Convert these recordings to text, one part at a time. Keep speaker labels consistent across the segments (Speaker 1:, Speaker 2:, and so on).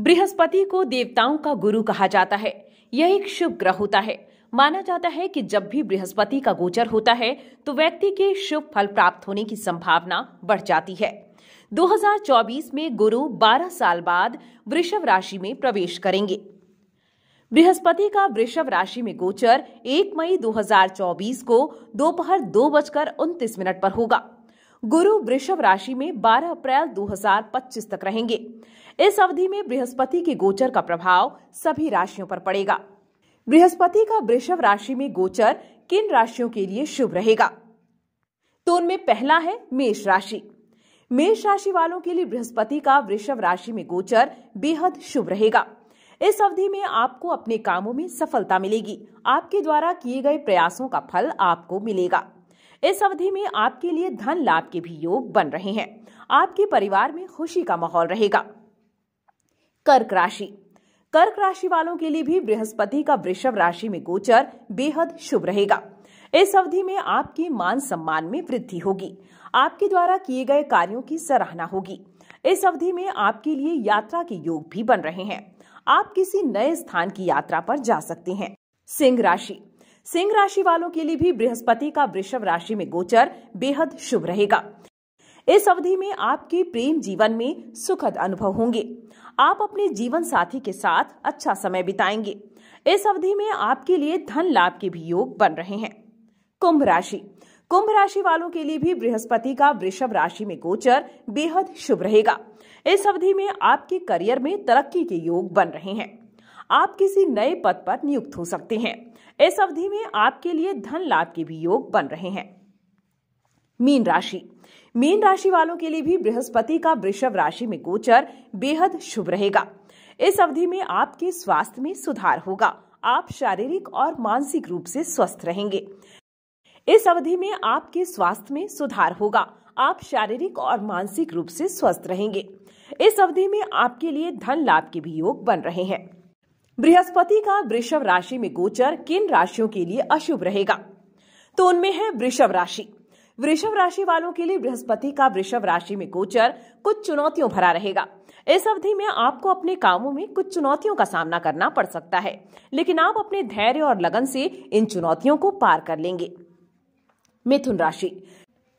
Speaker 1: बृहस्पति को देवताओं का गुरु कहा जाता है यह एक शुभ ग्रह होता है माना जाता है कि जब भी बृहस्पति का गोचर होता है तो व्यक्ति के शुभ फल प्राप्त होने की संभावना बढ़ जाती है 2024 में गुरु 12 साल बाद वृषभ राशि में प्रवेश करेंगे बृहस्पति का वृषभ राशि में गोचर 1 मई 2024 को दोपहर दो बजकर उनतीस मिनट पर होगा गुरु वृषभ राशि में 12 अप्रैल 2025 तक रहेंगे इस अवधि में बृहस्पति के गोचर का प्रभाव सभी राशियों पर पड़ेगा बृहस्पति का वृषभ राशि में गोचर किन राशियों के लिए शुभ रहेगा तो उनमें पहला है मेष राशि मेष राशि वालों के लिए बृहस्पति का वृषभ राशि में गोचर बेहद शुभ रहेगा इस अवधि में आपको अपने कामों में सफलता मिलेगी आपके द्वारा किए गए प्रयासों का फल आपको मिलेगा इस अवधि में आपके लिए धन लाभ के भी योग बन रहे हैं आपके परिवार में खुशी का माहौल रहेगा कर्क राशि कर्क राशि वालों के लिए भी बृहस्पति का वृषभ राशि में गोचर बेहद शुभ रहेगा इस अवधि में आपके मान सम्मान में वृद्धि होगी आपके द्वारा किए गए कार्यों की सराहना होगी इस अवधि में आपके लिए यात्रा के योग भी बन रहे हैं आप किसी नए स्थान की यात्रा पर जा सकते हैं सिंह राशि सिंह राशि वालों के लिए भी बृहस्पति का वृषभ राशि में गोचर बेहद शुभ रहेगा इस अवधि में आपके प्रेम जीवन में सुखद अनुभव होंगे आप अपने जीवन साथी के साथ अच्छा समय बिताएंगे इस अवधि में आपके लिए धन लाभ के भी योग बन रहे हैं कुंभ राशि कुंभ राशि वालों के लिए भी बृहस्पति का वृषभ राशि में गोचर बेहद शुभ रहेगा इस अवधि में आपके करियर में तरक्की के योग बन रहे हैं आप किसी नए पद पर नियुक्त हो सकते हैं इस अवधि में आपके लिए धन लाभ के भी योग बन रहे हैं मीन राशि मीन राशि वालों के लिए भी बृहस्पति का वृषभ राशि में गोचर बेहद शुभ रहेगा इस अवधि में आपके स्वास्थ्य में सुधार होगा आप शारीरिक और मानसिक रूप से स्वस्थ रहेंगे इस अवधि में आपके स्वास्थ्य में सुधार होगा आप शारीरिक और मानसिक रूप से स्वस्थ रहेंगे इस अवधि में आपके लिए धन लाभ के भी योग बन रहे हैं बृहस्पति का वृषभ राशि में गोचर किन राशियों के लिए अशुभ रहेगा तो उनमें है वृषभ राशि वृषभ राशि वालों के लिए बृहस्पति का वृषभ राशि में गोचर कुछ चुनौतियों भरा रहेगा इस अवधि में आपको अपने कामों में कुछ चुनौतियों का सामना करना पड़ सकता है लेकिन आप अपने धैर्य और लगन से इन चुनौतियों को पार कर लेंगे मिथुन राशि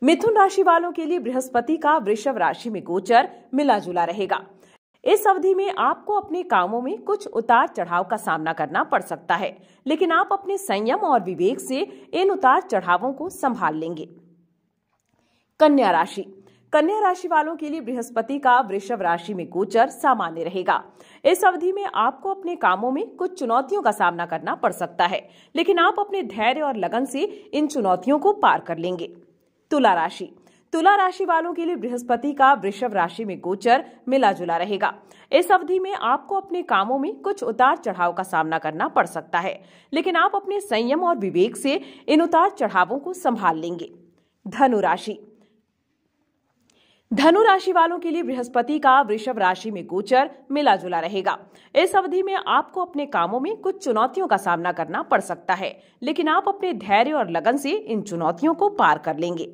Speaker 1: मिथुन राशि वालों के लिए बृहस्पति का वृषभ राशि में गोचर मिला जुला रहेगा इस अवधि में आपको अपने कामों में कुछ उतार चढ़ाव का सामना करना पड़ सकता है लेकिन आप अपने संयम और विवेक से इन उतार चढ़ावों को संभाल लेंगे कन्या राशि कन्या राशि वालों के लिए बृहस्पति का वृषभ राशि में गोचर सामान्य रहेगा इस अवधि में आपको अपने कामों में कुछ चुनौतियों का सामना करना पड़ सकता है लेकिन आप अपने धैर्य और लगन से इन चुनौतियों को पार कर लेंगे तुला राशि तुला राशि वालों के लिए बृहस्पति का वृषभ राशि में गोचर मिला जुला रहेगा इस अवधि में आपको अपने कामों में कुछ उतार चढ़ाव का सामना करना पड़ सकता है लेकिन आप अपने संयम और विवेक से इन उतार चढ़ावों को संभाल लेंगे धनु राशि धनु राशि वालों के लिए बृहस्पति का वृषभ राशि में गोचर मिला जुला रहेगा इस अवधि में आपको अपने कामों में कुछ चुनौतियों का सामना करना पड़ सकता है लेकिन आप अपने धैर्य और लगन से इन चुनौतियों को पार कर लेंगे